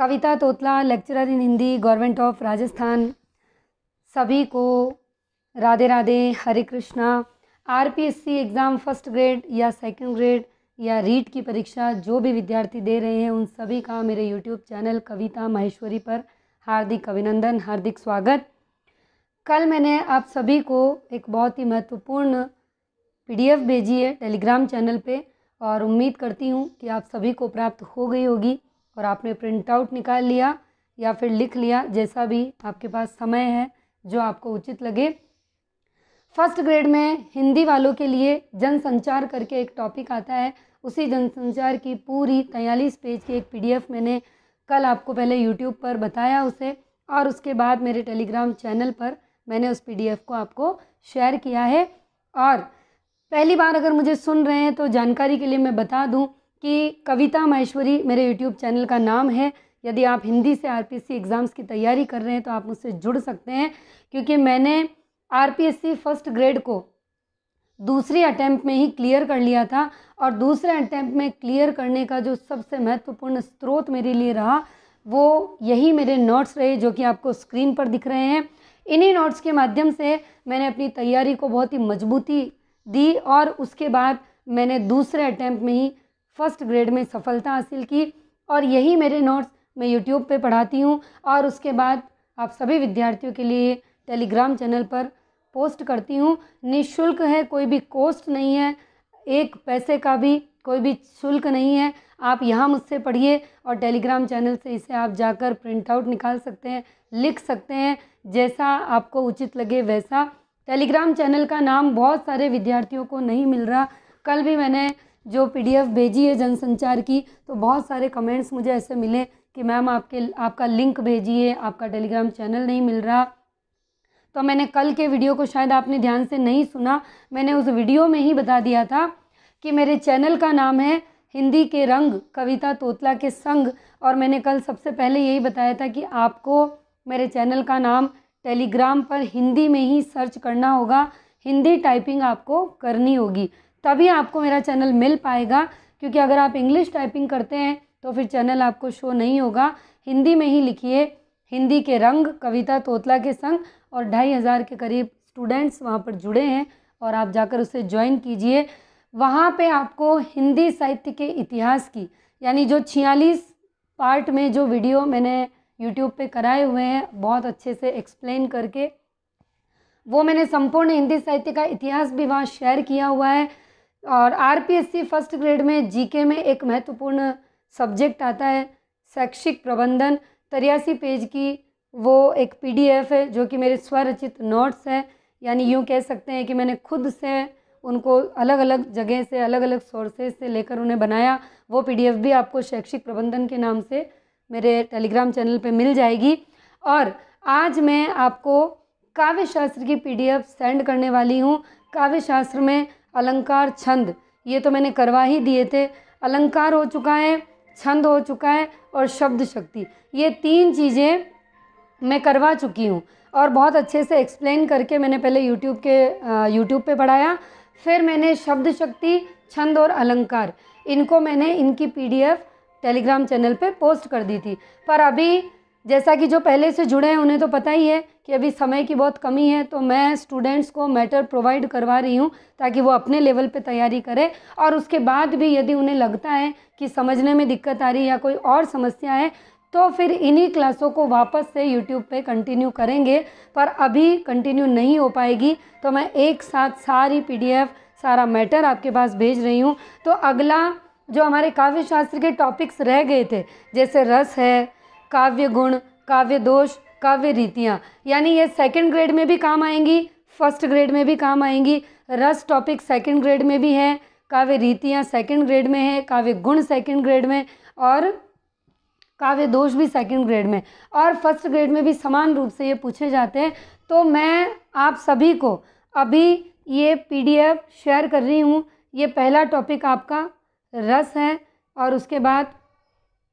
Kavita Totla lecturer in Hindi government of Rajasthan सभी को Radhe Radhe Hare Krishna RPSC exam first grade या सेकंड ग्रेड या रीट की परीक्षा जो भी विद्यार्थी दे रहे हैं उन सभी का मेरे यूट्यूब चैनल कविता माहेश्वरी पर हार्दिक अभिनंदन हार्दिक स्वागत कल मैंने आप सभी को एक बहुत ही महत्वपूर्ण पीडीएफ भेजी है टेलीग्राम चैनल पे और उम्मीद करती हूँ कि आप सभी को प्राप्त हो गई होगी और आपने प्रिंट आउट निकाल लिया या फिर लिख लिया जैसा भी आपके पास समय है जो आपको उचित लगे फर्स्ट ग्रेड में हिंदी वालों के लिए जनसंचार करके एक टॉपिक आता है उसी जनसंचार की पूरी तैयलीस पेज की एक पीडीएफ मैंने कल आपको पहले यूट्यूब पर बताया उसे और उसके बाद मेरे टेलीग्राम चैनल पर मैंने उस पीडीएफ को आपको शेयर किया है और पहली बार अगर मुझे सुन रहे हैं तो जानकारी के लिए मैं बता दूं कि कविता महेश्वरी मेरे यूट्यूब चैनल का नाम है यदि आप हिंदी से आर एग्ज़ाम्स की तैयारी कर रहे हैं तो आप मुझसे जुड़ सकते हैं क्योंकि मैंने आर फर्स्ट ग्रेड को दूसरे अटैम्प्ट में ही क्लियर कर लिया था और दूसरे अटैम्प्ट में क्लियर करने का जो सबसे महत्वपूर्ण स्रोत मेरे लिए रहा वो यही मेरे नोट्स रहे जो कि आपको स्क्रीन पर दिख रहे हैं इन्हीं नोट्स के माध्यम से मैंने अपनी तैयारी को बहुत ही मजबूती दी और उसके बाद मैंने दूसरे अटैम्प्ट में ही फर्स्ट ग्रेड में सफलता हासिल की और यही मेरे नोट्स मैं यूट्यूब पे पढ़ाती हूँ और उसके बाद आप सभी विद्यार्थियों के लिए टेलीग्राम चैनल पर पोस्ट करती हूँ निःशुल्क है कोई भी कॉस्ट नहीं है एक पैसे का भी कोई भी शुल्क नहीं है आप यहाँ मुझसे पढ़िए और टेलीग्राम चैनल से इसे आप जाकर प्रिंट आउट निकाल सकते हैं लिख सकते हैं जैसा आपको उचित लगे वैसा टेलीग्राम चैनल का नाम बहुत सारे विद्यार्थियों को नहीं मिल रहा कल भी मैंने जो पीडीएफ भेजी है जनसंचार की तो बहुत सारे कमेंट्स मुझे ऐसे मिले कि मैम आपके आपका लिंक भेजिए आपका टेलीग्राम चैनल नहीं मिल रहा तो मैंने कल के वीडियो को शायद आपने ध्यान से नहीं सुना मैंने उस वीडियो में ही बता दिया था कि मेरे चैनल का नाम है हिंदी के रंग कविता तोतला के संग और मैंने कल सबसे पहले यही बताया था कि आपको मेरे चैनल का नाम टेलीग्राम पर हिंदी में ही सर्च करना होगा हिंदी टाइपिंग आपको करनी होगी तभी आपको मेरा चैनल मिल पाएगा क्योंकि अगर आप इंग्लिश टाइपिंग करते हैं तो फिर चैनल आपको शो नहीं होगा हिंदी में ही लिखिए हिंदी के रंग कविता तोतला के संग और ढाई हज़ार के करीब स्टूडेंट्स वहाँ पर जुड़े हैं और आप जाकर उसे ज्वाइन कीजिए वहाँ पे आपको हिंदी साहित्य के इतिहास की यानी जो छियालीस पार्ट में जो वीडियो मैंने यूट्यूब पे कराए हुए हैं बहुत अच्छे से एक्सप्लेन करके वो मैंने संपूर्ण हिंदी साहित्य का इतिहास भी वहाँ शेयर किया हुआ है और आरपीएससी फर्स्ट ग्रेड में जीके में एक महत्वपूर्ण सब्जेक्ट आता है शैक्षिक प्रबंधन तिरासी पेज की वो एक पीडीएफ है जो कि मेरे स्वरचित नोट्स है यानी यूँ कह सकते हैं कि मैंने खुद से उनको अलग अलग जगह से अलग अलग सोर्सेज से लेकर उन्हें बनाया वो पीडीएफ भी आपको शैक्षिक प्रबंधन के नाम से मेरे टेलीग्राम चैनल पे मिल जाएगी और आज मैं आपको काव्य शास्त्र की पीडीएफ सेंड करने वाली हूँ काव्य शास्त्र में अलंकार छंद ये तो मैंने करवा ही दिए थे अलंकार हो चुका है छंद हो चुका है और शब्द शक्ति ये तीन चीज़ें मैं करवा चुकी हूँ और बहुत अच्छे से एक्सप्लेन करके मैंने पहले यूट्यूब के यूट्यूब पे पढ़ाया फिर मैंने शब्द शक्ति छंद और अलंकार इनको मैंने इनकी पीडीएफ टेलीग्राम चैनल पे पोस्ट कर दी थी पर अभी जैसा कि जो पहले से जुड़े हैं उन्हें तो पता ही है कि अभी समय की बहुत कमी है तो मैं स्टूडेंट्स को मैटर प्रोवाइड करवा रही हूँ ताकि वो अपने लेवल पे तैयारी करें और उसके बाद भी यदि उन्हें लगता है कि समझने में दिक्कत आ रही है या कोई और समस्या है तो फिर इन्हीं क्लासों को वापस से यूट्यूब पे कंटिन्यू करेंगे पर अभी कंटिन्यू नहीं हो पाएगी तो मैं एक साथ सारी पी सारा मैटर आपके पास भेज रही हूँ तो अगला जो हमारे काव्य शास्त्र के टॉपिक्स रह गए थे जैसे रस है काव्य गुण काव्य दोष काव्य रीतियाँ यानी ये सेकेंड ग्रेड में भी काम आएंगी फर्स्ट ग्रेड में भी काम आएंगी रस टॉपिक सेकेंड ग्रेड में भी है काव्य रीतियाँ सेकेंड ग्रेड में है काव्य गुण सेकेंड ग्रेड में और काव्य दोष भी सेकेंड ग्रेड में और फर्स्ट ग्रेड में भी समान रूप से ये पूछे जाते हैं तो मैं आप सभी को अभी ये पीडीएफ शेयर कर रही हूँ ये पहला टॉपिक आपका रस है और उसके बाद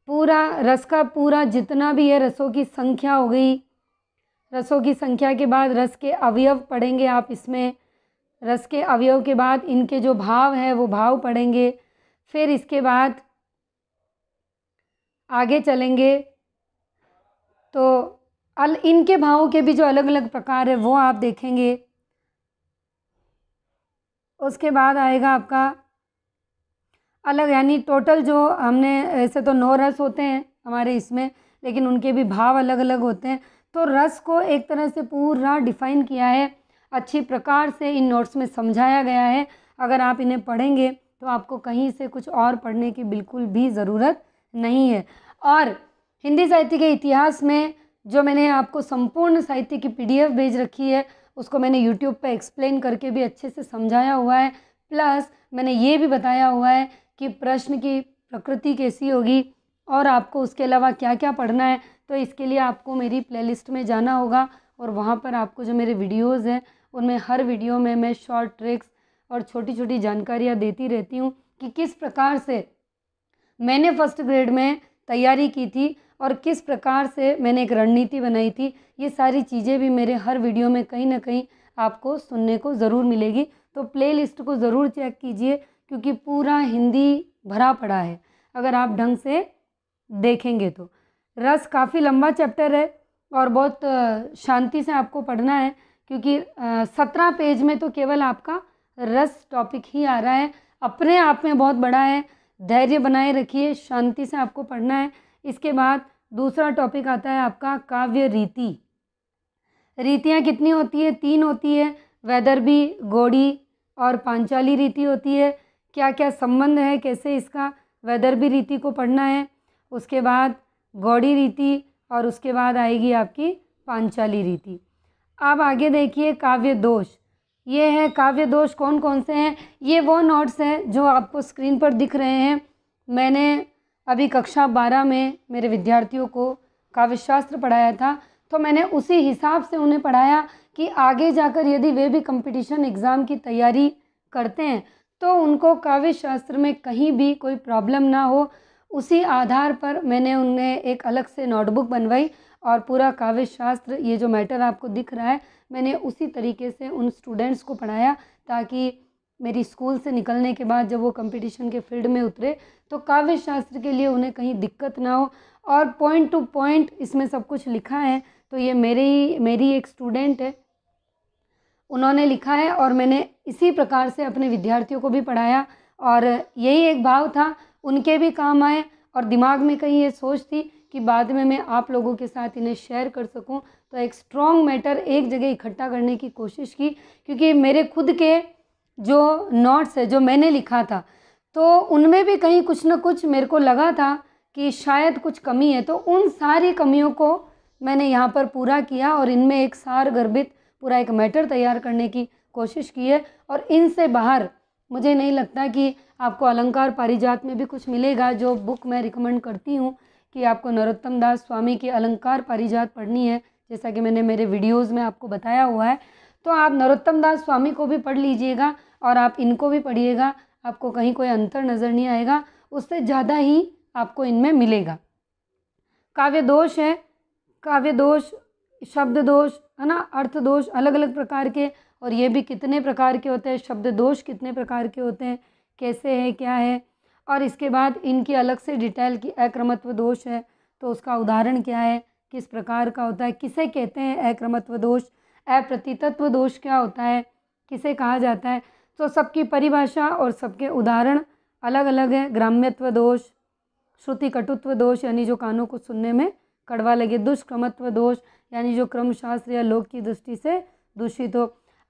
पूरा रस का पूरा जितना भी है रसों की संख्या हो गई रसों की संख्या के बाद रस के अवयव पढ़ेंगे आप इसमें रस के अवयव के बाद इनके जो भाव है वो भाव पढ़ेंगे फिर इसके बाद आगे चलेंगे तो अल इनके भावों के भी जो अलग अलग प्रकार है वो आप देखेंगे उसके बाद आएगा आपका अलग यानी टोटल जो हमने ऐसे तो नौ रस होते हैं हमारे इसमें लेकिन उनके भी भाव अलग अलग होते हैं तो रस को एक तरह से पूरा डिफ़ाइन किया है अच्छी प्रकार से इन नोट्स में समझाया गया है अगर आप इन्हें पढ़ेंगे तो आपको कहीं से कुछ और पढ़ने की बिल्कुल भी ज़रूरत नहीं है और हिंदी साहित्य के इतिहास में जो मैंने आपको संपूर्ण साहित्य की पी भेज रखी है उसको मैंने यूट्यूब पर एक्सप्लेन करके भी अच्छे से समझाया हुआ है प्लस मैंने ये भी बताया हुआ है कि प्रश्न की प्रकृति कैसी होगी और आपको उसके अलावा क्या क्या पढ़ना है तो इसके लिए आपको मेरी प्लेलिस्ट में जाना होगा और वहाँ पर आपको जो मेरे वीडियोस हैं उनमें हर वीडियो में मैं शॉर्ट ट्रिक्स और छोटी छोटी जानकारियाँ देती रहती हूँ कि किस प्रकार से मैंने फर्स्ट ग्रेड में तैयारी की थी और किस प्रकार से मैंने एक रणनीति बनाई थी ये सारी चीज़ें भी मेरे हर वीडियो में कहीं ना कहीं आपको सुनने को ज़रूर मिलेगी तो प्लेलिस्ट को ज़रूर चेक कीजिए क्योंकि पूरा हिंदी भरा पड़ा है अगर आप ढंग से देखेंगे तो रस काफ़ी लंबा चैप्टर है और बहुत शांति से आपको पढ़ना है क्योंकि सत्रह पेज में तो केवल आपका रस टॉपिक ही आ रहा है अपने आप में बहुत बड़ा है धैर्य बनाए रखिए शांति से आपको पढ़ना है इसके बाद दूसरा टॉपिक आता है आपका काव्य रीति रीतियाँ कितनी होती है तीन होती है वेदर भी गोड़ी और पांचाली रीति होती है क्या क्या संबंध है कैसे इसका वैदर्भी रीति को पढ़ना है उसके बाद गौड़ी रीति और उसके बाद आएगी आपकी पांचाली रीति अब आगे देखिए काव्य दोष ये है काव्य दोष कौन कौन से हैं ये वो नोट्स हैं जो आपको स्क्रीन पर दिख रहे हैं मैंने अभी कक्षा बारह में मेरे विद्यार्थियों को काव्यशास्त्र पढ़ाया था तो मैंने उसी हिसाब से उन्हें पढ़ाया कि आगे जाकर यदि वे भी कंपटीशन एग्ज़ाम की तैयारी करते हैं तो उनको काव्य शास्त्र में कहीं भी कोई प्रॉब्लम ना हो उसी आधार पर मैंने उन्हें एक अलग से नोटबुक बनवाई और पूरा काव्य शास्त्र ये जो मैटर आपको दिख रहा है मैंने उसी तरीके से उन स्टूडेंट्स को पढ़ाया ताकि मेरी स्कूल से निकलने के बाद जब वो कंपटीशन के फील्ड में उतरे तो काव्य शास्त्र के लिए उन्हें कहीं दिक्कत ना हो और पॉइंट टू पॉइंट इसमें सब कुछ लिखा है तो ये मेरे ही मेरी एक स्टूडेंट है उन्होंने लिखा है और मैंने इसी प्रकार से अपने विद्यार्थियों को भी पढ़ाया और यही एक भाव था उनके भी काम आए और दिमाग में कहीं ये सोच थी कि बाद में मैं आप लोगों के साथ इन्हें शेयर कर सकूं तो एक स्ट्रॉन्ग मैटर एक जगह इकट्ठा करने की कोशिश की क्योंकि मेरे खुद के जो नोट्स है जो मैंने लिखा था तो उनमें भी कहीं कुछ ना कुछ मेरे को लगा था कि शायद कुछ कमी है तो उन सारी कमियों को मैंने यहाँ पर पूरा किया और इनमें एक सार गर्भित पूरा एक मैटर तैयार करने की कोशिश की है और इनसे बाहर मुझे नहीं लगता कि आपको अलंकार पारिजात में भी कुछ मिलेगा जो बुक मैं रिकमेंड करती हूँ कि आपको नरोत्तम दास स्वामी की अलंकार पारिजात पढ़नी है जैसा कि मैंने मेरे वीडियोज़ में आपको बताया हुआ है तो आप नरोत्तम दास स्वामी को भी पढ़ लीजिएगा और आप इनको भी पढ़िएगा आपको कहीं कोई अंतर नज़र नहीं आएगा उससे ज़्यादा ही आपको इनमें मिलेगा काव्य दोष है काव्य दोष शब्द दोष है ना अर्थ दोष अलग अलग प्रकार के और ये भी कितने प्रकार के होते हैं शब्द दोष कितने प्रकार के होते हैं कैसे है क्या है और इसके बाद इनकी अलग से डिटेल की अक्रमत्व दोष है तो उसका उदाहरण क्या है किस प्रकार का होता है किसे कहते हैं अक्रमत्व दोष अप्रतीतत्व दोष क्या होता है किसे कहा जाता है तो सबकी परिभाषा और सबके उदाहरण अलग अलग है ग्राम्यत्व दोष श्रुति कटुत्व दोष यानी जो कानों को सुनने में कड़वा लगे दुष्क्रमत्व दोष यानी जो क्रमशास्त्र या लोक की दृष्टि से दूषित हो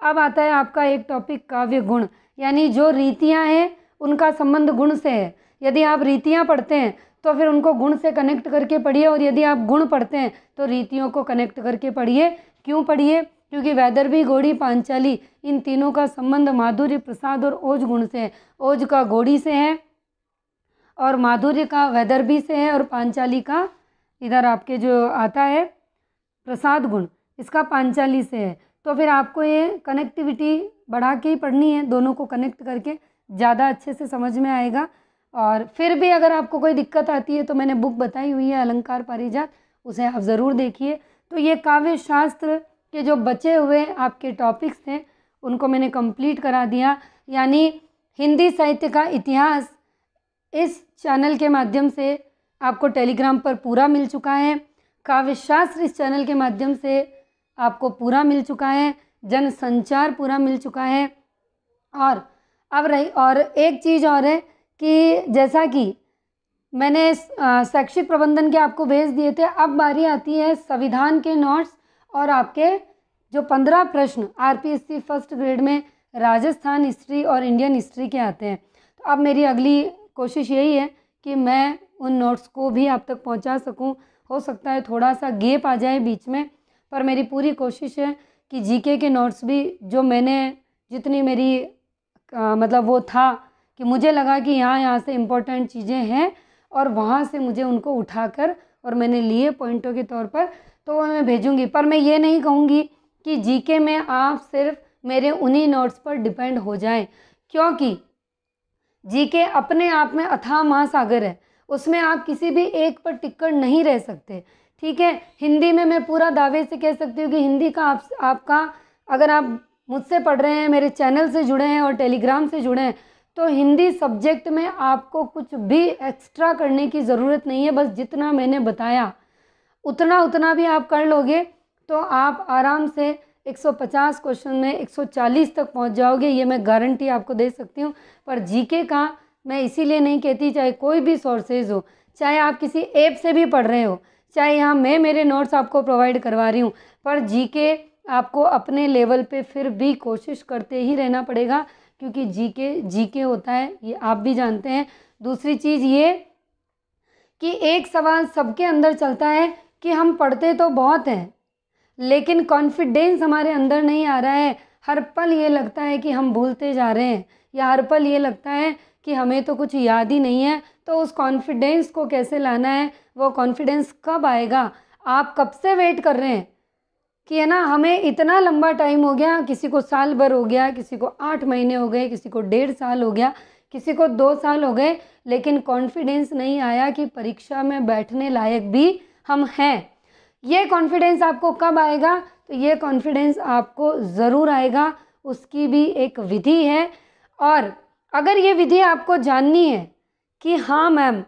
अब आता है आपका एक टॉपिक काव्य गुण यानी जो रीतियाँ हैं उनका संबंध गुण से है यदि आप रीतियाँ पढ़ते हैं तो फिर उनको गुण से कनेक्ट करके पढ़िए और यदि आप गुण पढ़ते हैं तो रीतियों को कनेक्ट करके पढ़िए क्यों पढ़िए क्योंकि वैदर्भी घोड़ी पांचाली इन तीनों का संबंध माधुर्य प्रसाद और ओज गुण से है ओज का घोड़ी से है और माधुर्य का वैदर्भी से है और पांचाली का इधर आपके जो आता है प्रसाद गुण इसका से है तो फिर आपको ये कनेक्टिविटी बढ़ा के ही पढ़नी है दोनों को कनेक्ट करके ज़्यादा अच्छे से समझ में आएगा और फिर भी अगर आपको कोई दिक्कत आती है तो मैंने बुक बताई हुई है अलंकार पारिजात उसे आप ज़रूर देखिए तो ये काव्य शास्त्र के जो बचे हुए आपके टॉपिक्स थे उनको मैंने कंप्लीट करा दिया यानी हिंदी साहित्य का इतिहास इस चैनल के माध्यम से आपको टेलीग्राम पर पूरा मिल चुका है काव्य शास्त्र इस चैनल के माध्यम से आपको पूरा मिल चुका है जन संचार पूरा मिल चुका है और अब रही और एक चीज़ और है कि जैसा कि मैंने शैक्षिक प्रबंधन के आपको भेज दिए थे अब बारी आती है संविधान के नोट्स और आपके जो पंद्रह प्रश्न आरपीएससी फर्स्ट ग्रेड में राजस्थान हिस्ट्री और इंडियन हिस्ट्री के आते हैं तो अब मेरी अगली कोशिश यही है कि मैं उन नोट्स को भी आप तक पहुंचा सकूं हो सकता है थोड़ा सा गेप आ जाए बीच में पर मेरी पूरी कोशिश है कि जीके के नोट्स भी जो मैंने जितनी मेरी आ, मतलब वो था कि मुझे लगा कि यहाँ यहाँ से इम्पोर्टेंट चीज़ें हैं और वहाँ से मुझे उनको उठाकर और मैंने लिए पॉइंटों के तौर पर तो वो मैं भेजूँगी पर मैं ये नहीं कहूँगी कि जीके में आप सिर्फ मेरे उन्हीं नोट्स पर डिपेंड हो जाएं क्योंकि जीके अपने आप में अथाह महासागर है उसमें आप किसी भी एक पर टिक्कर नहीं रह सकते ठीक है हिंदी में मैं पूरा दावे से कह सकती हूँ कि हिंदी का आप आपका अगर आप मुझसे पढ़ रहे हैं मेरे चैनल से जुड़े हैं और टेलीग्राम से जुड़े हैं तो हिंदी सब्जेक्ट में आपको कुछ भी एक्स्ट्रा करने की ज़रूरत नहीं है बस जितना मैंने बताया उतना उतना भी आप कर लोगे तो आप आराम से 150 क्वेश्चन में 140 तक पहुंच जाओगे ये मैं गारंटी आपको दे सकती हूँ पर जीके का मैं इसीलिए नहीं कहती चाहे कोई भी सोर्सेज हो चाहे आप किसी ऐप से भी पढ़ रहे हो चाहे यहाँ मैं मेरे नोट्स आपको प्रोवाइड करवा रही हूँ पर जीके आपको अपने लेवल पे फिर भी कोशिश करते ही रहना पड़ेगा क्योंकि जीके जीके होता है ये आप भी जानते हैं दूसरी चीज़ ये कि एक सवाल सबके अंदर चलता है कि हम पढ़ते तो बहुत हैं लेकिन कॉन्फिडेंस हमारे अंदर नहीं आ रहा है हर पल ये लगता है कि हम भूलते जा रहे हैं या हर पल ये लगता है कि हमें तो कुछ याद ही नहीं है तो उस कॉन्फिडेंस को कैसे लाना है वो कॉन्फिडेंस कब आएगा आप कब से वेट कर रहे हैं कि है ना हमें इतना लंबा टाइम हो गया किसी को साल भर हो गया किसी को आठ महीने हो गए किसी को डेढ़ साल हो गया किसी को दो साल हो गए लेकिन कॉन्फिडेंस नहीं आया कि परीक्षा में बैठने लायक भी हम हैं ये कॉन्फिडेंस आपको कब आएगा तो ये कॉन्फिडेंस आपको ज़रूर आएगा उसकी भी एक विधि है और अगर ये विधि आपको जाननी है कि हाँ मैम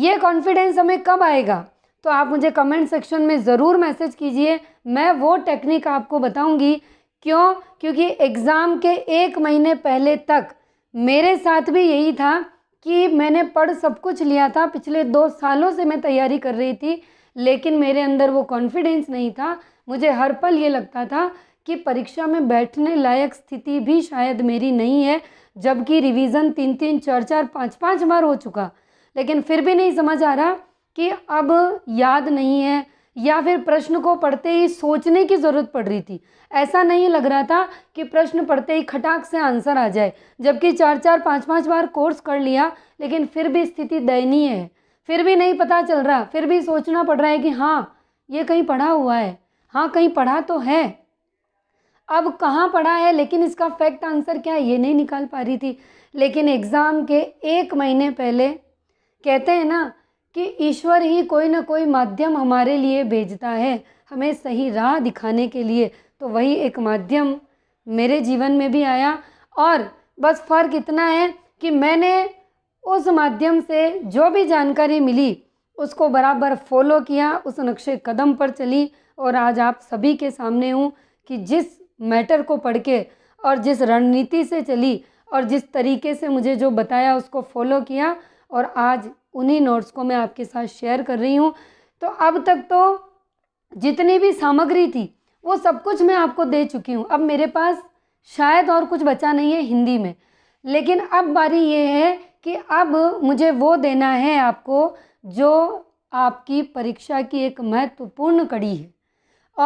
ये कॉन्फिडेंस हमें कब आएगा तो आप मुझे कमेंट सेक्शन में ज़रूर मैसेज कीजिए मैं वो टेक्निक आपको बताऊंगी क्यों क्योंकि एग्ज़ाम के एक महीने पहले तक मेरे साथ भी यही था कि मैंने पढ़ सब कुछ लिया था पिछले दो सालों से मैं तैयारी कर रही थी लेकिन मेरे अंदर वो कॉन्फिडेंस नहीं था मुझे हर पल ये लगता था कि परीक्षा में बैठने लायक स्थिति भी शायद मेरी नहीं है जबकि रिवीजन तीन तीन चार चार पाँच पाँच बार हो चुका लेकिन फिर भी नहीं समझ आ रहा कि अब याद नहीं है या फिर प्रश्न को पढ़ते ही सोचने की ज़रूरत पड़ रही थी ऐसा नहीं लग रहा था कि प्रश्न पढ़ते ही खटाक से आंसर आ जाए जबकि चार चार पाँच पाँच बार कोर्स कर लिया लेकिन फिर भी स्थिति दयनीय है फिर भी नहीं पता चल रहा फिर भी सोचना पड़ रहा है कि हाँ ये कहीं पढ़ा हुआ है हाँ कहीं पढ़ा तो है अब कहाँ पढ़ा है लेकिन इसका फैक्ट आंसर क्या है ये नहीं निकाल पा रही थी लेकिन एग्ज़ाम के एक महीने पहले कहते हैं ना कि ईश्वर ही कोई ना कोई माध्यम हमारे लिए भेजता है हमें सही राह दिखाने के लिए तो वही एक माध्यम मेरे जीवन में भी आया और बस फ़र्क इतना है कि मैंने उस माध्यम से जो भी जानकारी मिली उसको बराबर फॉलो किया उस नक्शे कदम पर चली और आज आप सभी के सामने हूँ कि जिस मैटर को पढ़ के और जिस रणनीति से चली और जिस तरीके से मुझे जो बताया उसको फॉलो किया और आज उन्हीं नोट्स को मैं आपके साथ शेयर कर रही हूँ तो अब तक तो जितनी भी सामग्री थी वो सब कुछ मैं आपको दे चुकी हूँ अब मेरे पास शायद और कुछ बचा नहीं है हिंदी में लेकिन अब बारी ये है कि अब मुझे वो देना है आपको जो आपकी परीक्षा की एक महत्वपूर्ण कड़ी है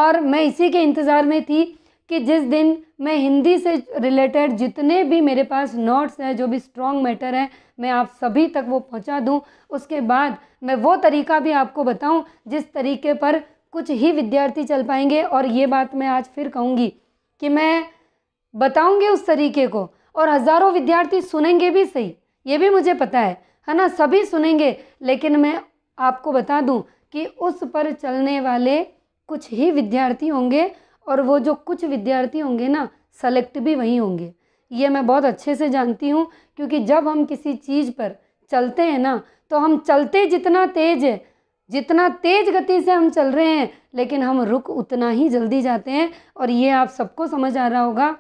और मैं इसी के इंतज़ार में थी कि जिस दिन मैं हिंदी से रिलेटेड जितने भी मेरे पास नोट्स हैं जो भी स्ट्रॉन्ग मैटर है मैं आप सभी तक वो पहुंचा दूं उसके बाद मैं वो तरीका भी आपको बताऊं जिस तरीके पर कुछ ही विद्यार्थी चल पाएंगे और ये बात मैं आज फिर कहूँगी कि मैं बताऊँगी उस तरीके को और हज़ारों विद्यार्थी सुनेंगे भी सही ये भी मुझे पता है है ना सभी सुनेंगे लेकिन मैं आपको बता दूं कि उस पर चलने वाले कुछ ही विद्यार्थी होंगे और वो जो कुछ विद्यार्थी होंगे ना सेलेक्ट भी वहीं होंगे ये मैं बहुत अच्छे से जानती हूँ क्योंकि जब हम किसी चीज़ पर चलते हैं ना तो हम चलते जितना तेज़ है जितना तेज गति से हम चल रहे हैं लेकिन हम रुक उतना ही जल्दी जाते हैं और ये आप सबको समझ आ रहा होगा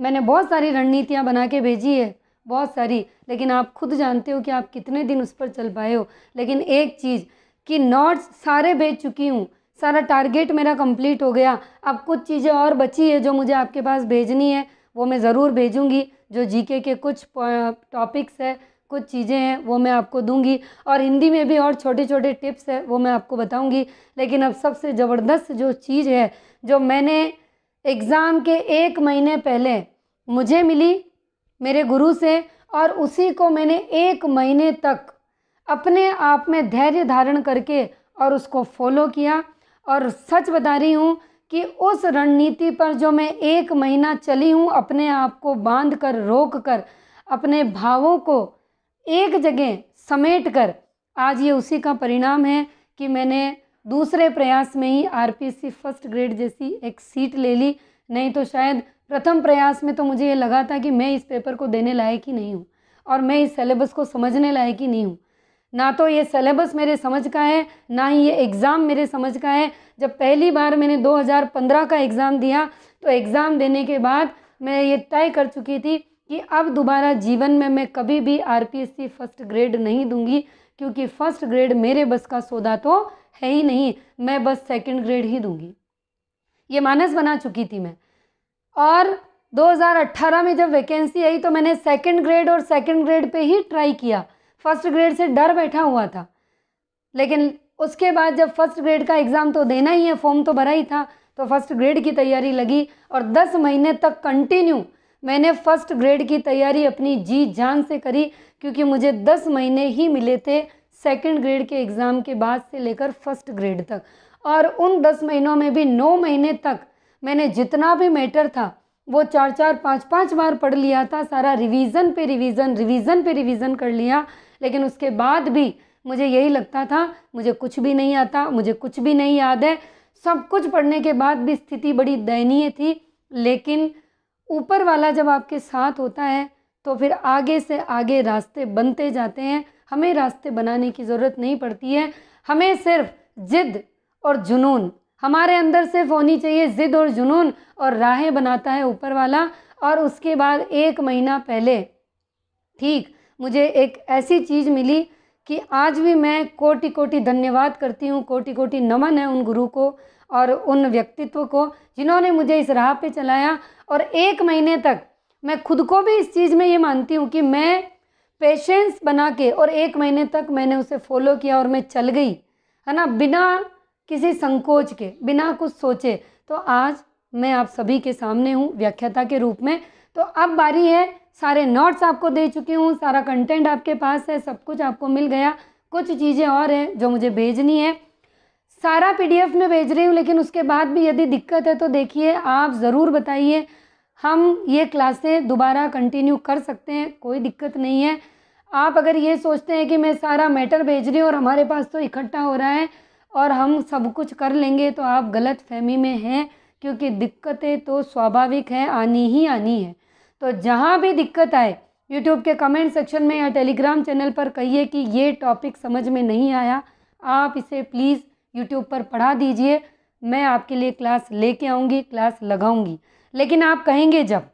मैंने बहुत सारी रणनीतियाँ बना के भेजी है बहुत सारी लेकिन आप खुद जानते हो कि आप कितने दिन उस पर चल पाए हो लेकिन एक चीज़ कि नोट्स सारे भेज चुकी हूँ सारा टारगेट मेरा कंप्लीट हो गया अब कुछ चीज़ें और बची है जो मुझे आपके पास भेजनी है वो मैं ज़रूर भेजूँगी जो जीके के कुछ टॉपिक्स है कुछ चीज़ें हैं वो मैं आपको दूंगी और हिंदी में भी और छोटे छोटे टिप्स है वो मैं आपको बताऊंगी लेकिन अब सबसे ज़बरदस्त जो चीज़ है जो मैंने एग्ज़ाम के एक महीने पहले मुझे मिली मेरे गुरु से और उसी को मैंने एक महीने तक अपने आप में धैर्य धारण करके और उसको फॉलो किया और सच बता रही हूँ कि उस रणनीति पर जो मैं एक महीना चली हूँ अपने आप को बांध कर रोक कर अपने भावों को एक जगह समेट कर आज ये उसी का परिणाम है कि मैंने दूसरे प्रयास में ही आरपीसी फर्स्ट ग्रेड जैसी एक सीट ले ली नहीं तो शायद प्रथम प्रयास में तो मुझे ये लगा था कि मैं इस पेपर को देने लायक ही नहीं हूँ और मैं इस सिलेबस को समझने लायक ही नहीं हूँ ना तो ये सिलेबस मेरे समझ का है ना ही ये एग्ज़ाम मेरे समझ का है जब पहली बार मैंने 2015 का एग्ज़ाम दिया तो एग्ज़ाम देने के बाद मैं ये तय कर चुकी थी कि अब दोबारा जीवन में मैं कभी भी आर फर्स्ट ग्रेड नहीं दूंगी क्योंकि फ़र्स्ट ग्रेड मेरे बस का सौदा तो है ही नहीं मैं बस सेकेंड ग्रेड ही दूंगी ये मानस बना चुकी थी मैं और 2018 में जब वैकेंसी आई तो मैंने सेकंड ग्रेड और सेकंड ग्रेड पे ही ट्राई किया फर्स्ट ग्रेड से डर बैठा हुआ था लेकिन उसके बाद जब फर्स्ट ग्रेड का एग्ज़ाम तो देना ही है फॉर्म तो भरा ही था तो फर्स्ट ग्रेड की तैयारी लगी और दस महीने तक कंटिन्यू मैंने फर्स्ट ग्रेड की तैयारी अपनी जी जान से करी क्योंकि मुझे दस महीने ही मिले थे सेकेंड ग्रेड के एग्ज़ाम के बाद से लेकर फर्स्ट ग्रेड तक और उन दस महीनों में भी नौ महीने तक मैंने जितना भी मैटर था वो चार चार पाँच पाँच बार पढ़ लिया था सारा रिविज़न पे रिविजन रिविज़न पे रिविज़न कर लिया लेकिन उसके बाद भी मुझे यही लगता था मुझे कुछ भी नहीं आता मुझे कुछ भी नहीं याद है सब कुछ पढ़ने के बाद भी स्थिति बड़ी दयनीय थी लेकिन ऊपर वाला जब आपके साथ होता है तो फिर आगे से आगे रास्ते बनते जाते हैं हमें रास्ते बनाने की ज़रूरत नहीं पड़ती है हमें सिर्फ ज़िद और जुनून हमारे अंदर सिर्फ होनी चाहिए ज़िद और जुनून और राहें बनाता है ऊपर वाला और उसके बाद एक महीना पहले ठीक मुझे एक ऐसी चीज़ मिली कि आज भी मैं कोटि कोटि धन्यवाद करती हूँ कोटि कोटि नमन है उन गुरु को और उन व्यक्तित्व को जिन्होंने मुझे इस राह पे चलाया और एक महीने तक मैं खुद को भी इस चीज़ में ये मानती हूँ कि मैं पेशेंस बना के और एक महीने तक मैंने उसे फॉलो किया और मैं चल गई है ना बिना किसी संकोच के बिना कुछ सोचे तो आज मैं आप सभी के सामने हूँ व्याख्याता के रूप में तो अब बारी है सारे नोट्स आपको दे चुकी हूँ सारा कंटेंट आपके पास है सब कुछ आपको मिल गया कुछ चीज़ें और हैं जो मुझे भेजनी है सारा पीडीएफ में भेज रही हूँ लेकिन उसके बाद भी यदि दिक्कत है तो देखिए आप ज़रूर बताइए हम ये क्लासें दोबारा कंटिन्यू कर सकते हैं कोई दिक्कत नहीं है आप अगर ये सोचते हैं कि मैं सारा मैटर भेज रही हूँ और हमारे पास तो इकट्ठा हो रहा है और हम सब कुछ कर लेंगे तो आप गलत फहमी में हैं क्योंकि दिक्कतें तो स्वाभाविक है आनी ही आनी है तो जहाँ भी दिक्कत आए यूट्यूब के कमेंट सेक्शन में या टेलीग्राम चैनल पर कहिए कि ये टॉपिक समझ में नहीं आया आप इसे प्लीज़ यूट्यूब पर पढ़ा दीजिए मैं आपके लिए क्लास लेके आऊँगी क्लास लगाऊँगी लेकिन आप कहेंगे जब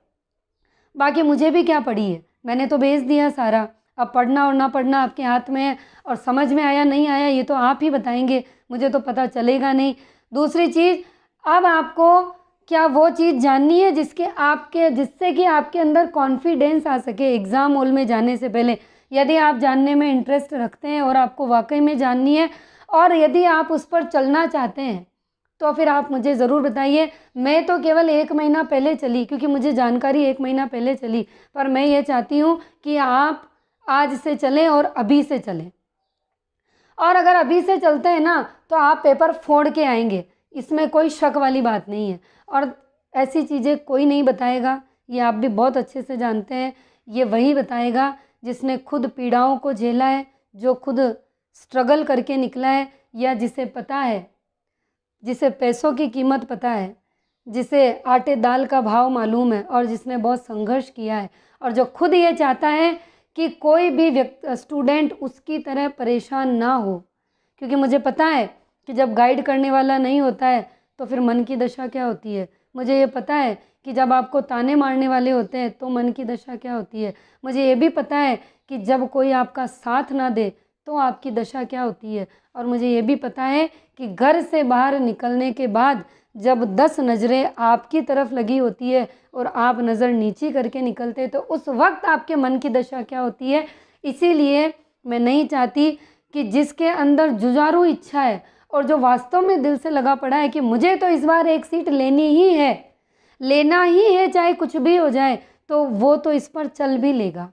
बाकी मुझे भी क्या पढ़ी है मैंने तो भेज दिया सारा अब पढ़ना और ना पढ़ना आपके हाथ में है और समझ में आया नहीं आया ये तो आप ही बताएंगे मुझे तो पता चलेगा नहीं दूसरी चीज़ अब आपको क्या वो चीज़ जाननी है जिसके आपके जिससे कि आपके अंदर कॉन्फिडेंस आ सके एग्ज़ाम हॉल में जाने से पहले यदि आप जानने में इंटरेस्ट रखते हैं और आपको वाकई में जाननी है और यदि आप उस पर चलना चाहते हैं तो फिर आप मुझे ज़रूर बताइए मैं तो केवल एक महीना पहले चली क्योंकि मुझे जानकारी एक महीना पहले चली पर मैं ये चाहती हूँ कि आप आज से चलें और अभी से चलें और अगर अभी से चलते हैं ना तो आप पेपर फोड़ के आएंगे इसमें कोई शक वाली बात नहीं है और ऐसी चीज़ें कोई नहीं बताएगा ये आप भी बहुत अच्छे से जानते हैं ये वही बताएगा जिसने खुद पीड़ाओं को झेला है जो खुद स्ट्रगल करके निकला है या जिसे पता है जिसे पैसों की कीमत पता है जिसे आटे दाल का भाव मालूम है और जिसने बहुत संघर्ष किया है और जो खुद ये चाहता है कि कोई भी व्यक्ति स्टूडेंट उसकी तरह परेशान ना हो क्योंकि मुझे पता है कि जब गाइड करने वाला नहीं होता है तो फिर मन की दशा क्या होती है मुझे ये पता है कि जब आपको ताने मारने वाले होते हैं तो मन की दशा क्या होती है मुझे ये भी पता है कि जब कोई आपका साथ ना दे तो आपकी दशा क्या होती है और मुझे ये भी पता है कि घर से बाहर निकलने के बाद जब दस नज़रें आपकी तरफ लगी होती है और आप नज़र नीची करके निकलते हैं तो उस वक्त आपके मन की दशा क्या होती है इसीलिए मैं नहीं चाहती कि जिसके अंदर जुजारू इच्छा है और जो वास्तव में दिल से लगा पड़ा है कि मुझे तो इस बार एक सीट लेनी ही है लेना ही है चाहे कुछ भी हो जाए तो वो तो इस पर चल भी लेगा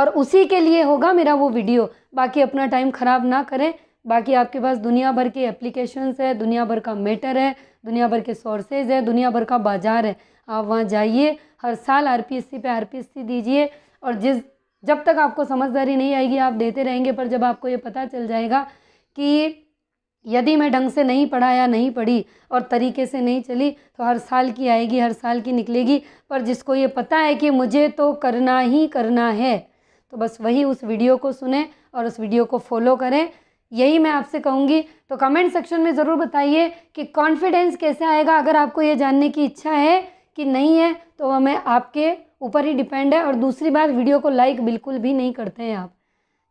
और उसी के लिए होगा मेरा वो वीडियो बाकी अपना टाइम ख़राब ना करें बाकी आपके पास दुनिया भर के एप्लीकेशंस है दुनिया भर का मेटर है दुनिया भर के सोर्सेज है दुनिया भर का बाजार है आप वहाँ जाइए हर साल आर पी एस सी पर आर पी एस सी दीजिए और जिस जब तक आपको समझदारी नहीं आएगी आप देते रहेंगे पर जब आपको ये पता चल जाएगा कि यदि मैं ढंग से नहीं पढ़ाया नहीं पढ़ी और तरीके से नहीं चली तो हर साल की आएगी हर साल की निकलेगी पर जिसको ये पता है कि मुझे तो करना ही करना है तो बस वही उस वीडियो को सुने और उस वीडियो को फॉलो करें यही मैं आपसे कहूँगी तो कमेंट सेक्शन में ज़रूर बताइए कि कॉन्फिडेंस कैसे आएगा अगर आपको ये जानने की इच्छा है कि नहीं है तो वह मैं आपके ऊपर ही डिपेंड है और दूसरी बात वीडियो को लाइक बिल्कुल भी नहीं करते हैं आप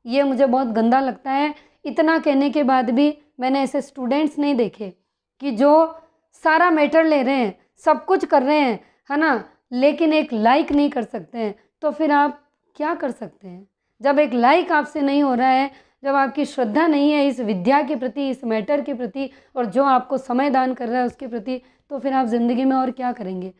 ये मुझे बहुत गंदा लगता है इतना कहने के बाद भी मैंने ऐसे स्टूडेंट्स नहीं देखे कि जो सारा मैटर ले रहे हैं सब कुछ कर रहे हैं है ना लेकिन एक लाइक नहीं कर सकते हैं तो फिर आप क्या कर सकते हैं जब एक लाइक आपसे नहीं हो रहा है जब आपकी श्रद्धा नहीं है इस विद्या के प्रति इस मैटर के प्रति और जो आपको समय दान कर रहा है उसके प्रति तो फिर आप ज़िंदगी में और क्या करेंगे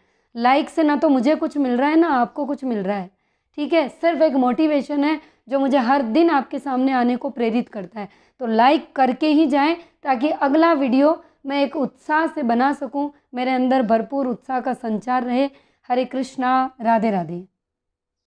लाइक से ना तो मुझे कुछ मिल रहा है ना आपको कुछ मिल रहा है ठीक है सिर्फ एक मोटिवेशन है जो मुझे हर दिन आपके सामने आने को प्रेरित करता है तो लाइक करके ही जाएं ताकि अगला वीडियो मैं एक उत्साह से बना सकूं मेरे अंदर भरपूर उत्साह का संचार रहे हरे कृष्णा राधे राधे